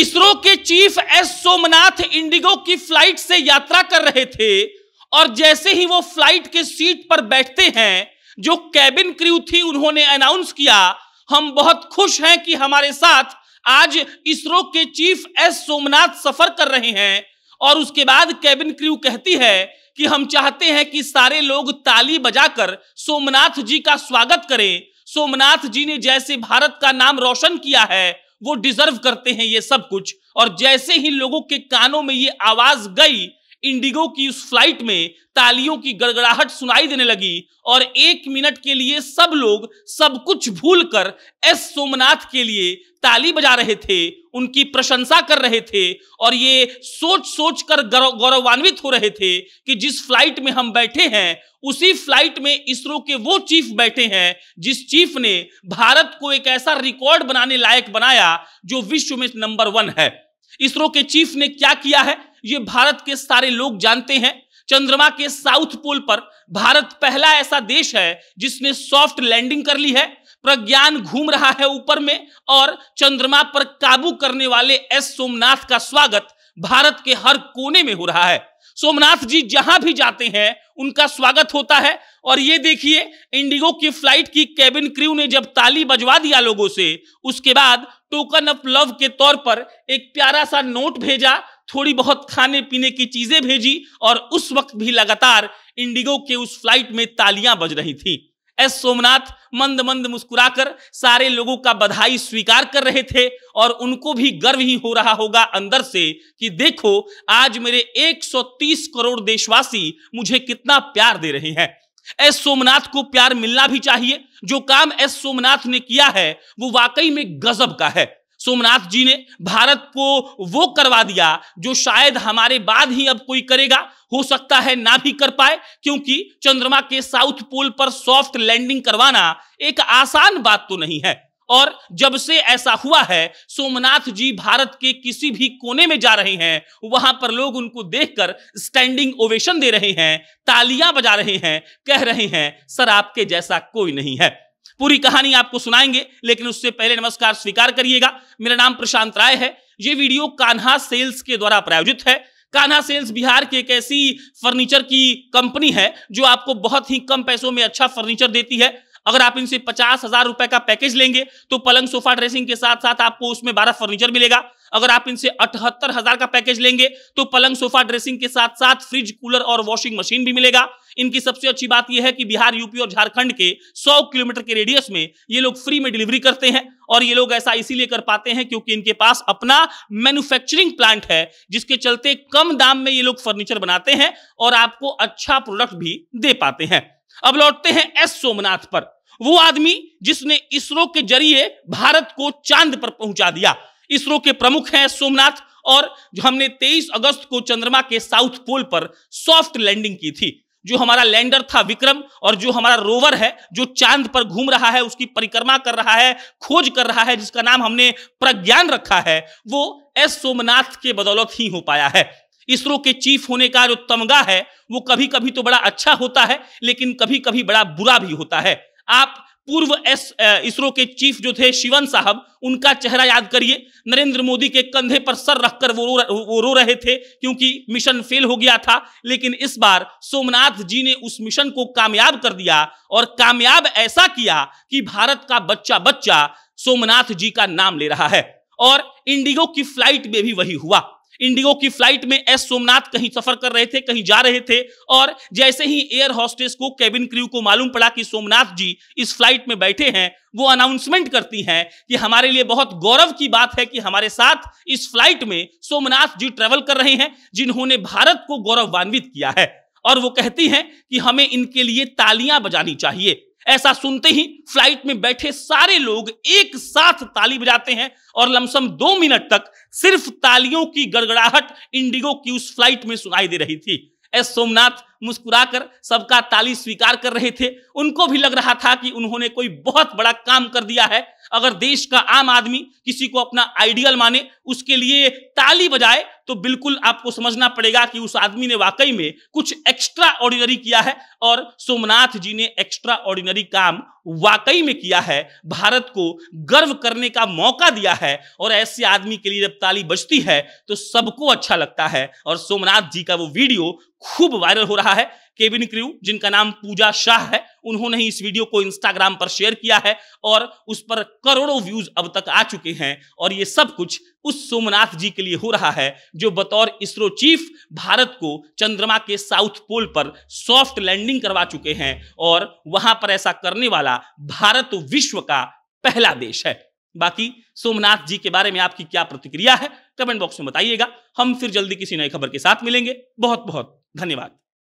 इसरो के chief S Somanath IndiGo की flight से यात्रा कर रहे थे और जैसे ही वो फ्लाइट के सीट पर बैठते हैं जो कैबिन क्रू थी उन्होंने अनाउंस किया हम बहुत खुश हैं कि हमारे साथ आज इसरो के चीफ एस सोमनाथ सफर कर रहे हैं और उसके बाद कैबिन क्रू कहती है कि हम चाहते हैं कि सारे लोग ताली बजाकर सोमनाथ जी का स्वागत करें सोमनाथ जी ने जैसे भारत का नाम रोशन किया है वो डिजर्व करते हैं ये सब कुछ और जैसे ही लोगों के कानों में ये आवाज गई इंडिगो की उस फ्लाइट में तालियों की गड़गड़ाहट सुनाई देने लगी और एक मिनट के लिए सब लोग सब कुछ भूलकर एस सोमनाथ के लिए ताली बजा रहे थे उनकी प्रशंसा कर रहे थे और ये सोच सोच कर गौरवान्वित हो रहे थे कि जिस फ्लाइट में हम बैठे हैं उसी फ्लाइट में इसरो के वो चीफ बैठे हैं जिस चीफ ने भारत को एक ऐसा रिकॉर्ड बनाने लायक बनाया जो विश्व में नंबर वन है इसरो के चीफ ने क्या किया है ये भारत के सारे लोग जानते हैं चंद्रमा के साउथ पोल पर भारत पहला ऐसा देश है जिसने सॉफ्ट लैंडिंग कर ली है प्रज्ञान घूम रहा है ऊपर में और चंद्रमा पर काबू करने वाले एस सोमनाथ का स्वागत भारत के हर कोने में हो रहा है सोमनाथ जी जहां भी जाते हैं उनका स्वागत होता है और ये देखिए इंडिगो की फ्लाइट की कैबिन क्रू ने जब ताली बजवा दिया लोगों से उसके बाद टोकन ऑफ लव के तौर पर एक प्यारा सा नोट भेजा थोड़ी बहुत खाने पीने की चीजें भेजी और उस वक्त भी लगातार इंडिगो के उस फ्लाइट में तालियां बज रही थी एस सोमनाथ मंद मंद मुस्कुराकर सारे लोगों का बधाई स्वीकार कर रहे थे और उनको भी गर्व ही हो रहा होगा अंदर से कि देखो आज मेरे 130 करोड़ देशवासी मुझे कितना प्यार दे रहे हैं एस सोमनाथ को प्यार मिलना भी चाहिए जो काम एस सोमनाथ ने किया है वो वाकई में गजब का है सोमनाथ जी ने भारत को वो करवा दिया जो शायद हमारे बाद ही अब कोई करेगा हो सकता है ना भी कर पाए क्योंकि चंद्रमा के साउथ पोल पर सॉफ्ट लैंडिंग करवाना एक आसान बात तो नहीं है और जब से ऐसा हुआ है सोमनाथ जी भारत के किसी भी कोने में जा रहे हैं वहां पर लोग उनको देखकर स्टैंडिंग ओवेशन दे रहे हैं तालियां बजा रहे हैं कह रहे हैं सर आपके जैसा कोई नहीं है पूरी कहानी आपको सुनाएंगे लेकिन उससे पहले नमस्कार स्वीकार करिएगा मेरा नाम प्रशांत राय है ये वीडियो कान्हा सेल्स के द्वारा प्रायोजित है कान्हा सेल्स बिहार की एक ऐसी फर्नीचर की कंपनी है जो आपको बहुत ही कम पैसों में अच्छा फर्नीचर देती है अगर आप इनसे पचास हजार रुपए का पैकेज लेंगे तो पलंग सोफा ड्रेसिंग के साथ साथ आपको उसमें बारह फर्नीचर मिलेगा अगर आप इनसे अठहत्तर हजार का पैकेज लेंगे तो पलंग सोफा ड्रेसिंग के साथ साथ फ्रिज कूलर और वॉशिंग मशीन भी मिलेगा इनकी सबसे अच्छी बात यह है कि बिहार यूपी और झारखंड के 100 किलोमीटर के रेडियस में ये लोग फ्री में डिलीवरी करते हैं और ये लोग ऐसा इसीलिए कर पाते हैं क्योंकि इनके पास अपना मैन्युफैक्चरिंग प्लांट है जिसके चलते कम दाम में ये लोग फर्नीचर बनाते हैं और आपको अच्छा प्रोडक्ट भी दे पाते हैं अब लौटते हैं एस सोमनाथ पर वो आदमी जिसने इसरो के जरिए भारत को चांद पर पहुंचा दिया इसरो के प्रमुख हैं सोमनाथ और जो हमने 23 अगस्त को चंद्रमा के साउथ पोल पर सॉफ्ट लैंडिंग की थी जो हमारा लैंडर था विक्रम और जो हमारा रोवर है जो चांद पर घूम रहा है उसकी परिक्रमा कर रहा है खोज कर रहा है जिसका नाम हमने प्रज्ञान रखा है वो एस सोमनाथ के बदौलत ही हो पाया है इसरो के चीफ होने का जो तमगा है वो कभी कभी तो बड़ा अच्छा होता है लेकिन कभी कभी बड़ा बुरा भी होता है आप पूर्व एस इसरो के चीफ जो थे शिवन साहब उनका चेहरा याद करिए नरेंद्र मोदी के कंधे पर सर रखकर वो रो वो रो रहे थे क्योंकि मिशन फेल हो गया था लेकिन इस बार सोमनाथ जी ने उस मिशन को कामयाब कर दिया और कामयाब ऐसा किया कि भारत का बच्चा बच्चा सोमनाथ जी का नाम ले रहा है और इंडिगो की फ्लाइट में भी वही हुआ इंडिगो की फ्लाइट में एस सोमनाथ कहीं सफर कर रहे थे कहीं जा रहे थे और जैसे ही एयर हॉस्टेस को केबिन क्रू को मालूम पड़ा कि सोमनाथ जी इस फ्लाइट में बैठे हैं वो अनाउंसमेंट करती हैं कि हमारे लिए बहुत गौरव की बात है कि हमारे साथ इस फ्लाइट में सोमनाथ जी ट्रेवल कर रहे हैं जिन्होंने भारत को गौरवान्वित किया है और वो कहती हैं कि हमें इनके लिए तालियां बजानी चाहिए ऐसा सुनते ही फ्लाइट में बैठे सारे लोग एक साथ ताली बजाते हैं और लमसम दो मिनट तक सिर्फ तालियों की गड़गड़ाहट इंडिगो की उस फ्लाइट में सुनाई दे रही थी एस सोमनाथ मुस्कुराकर सबका ताली स्वीकार कर रहे थे उनको भी लग रहा था कि उन्होंने कोई बहुत बड़ा काम कर दिया है अगर देश का आम आदमी किसी को अपना आइडियल माने उसके लिए ताली बजाए तो बिल्कुल आपको समझना पड़ेगा कि उस आदमी ने वाकई में कुछ एक्स्ट्रा ऑर्डिनरी किया है और सोमनाथ जी ने एक्स्ट्रा ऑर्डिनरी काम वाकई में किया है भारत को गर्व करने का मौका दिया है और ऐसे आदमी के लिए जब ताली बजती है तो सबको अच्छा लगता है और सोमनाथ जी का वो वीडियो खूब वायरल हो रहा है केविन क्रू जिनका नाम पूजा शाह है उन्होंने ही इस वीडियो को इंस्टाग्राम पर शेयर किया है और उस पर करोड़ों व्यूज अब तक आ चुके हैं और ये सब कुछ उस सोमनाथ जी के लिए हो रहा है जो बतौर इसरो चीफ भारत को चंद्रमा के साउथ पोल पर सॉफ्ट लैंडिंग करवा चुके हैं और वहां पर ऐसा करने वाला भारत विश्व का पहला देश है बाकी सोमनाथ जी के बारे में आपकी क्या प्रतिक्रिया है कमेंट बॉक्स में बताइएगा हम फिर जल्दी किसी नई खबर के साथ मिलेंगे बहुत बहुत धन्यवाद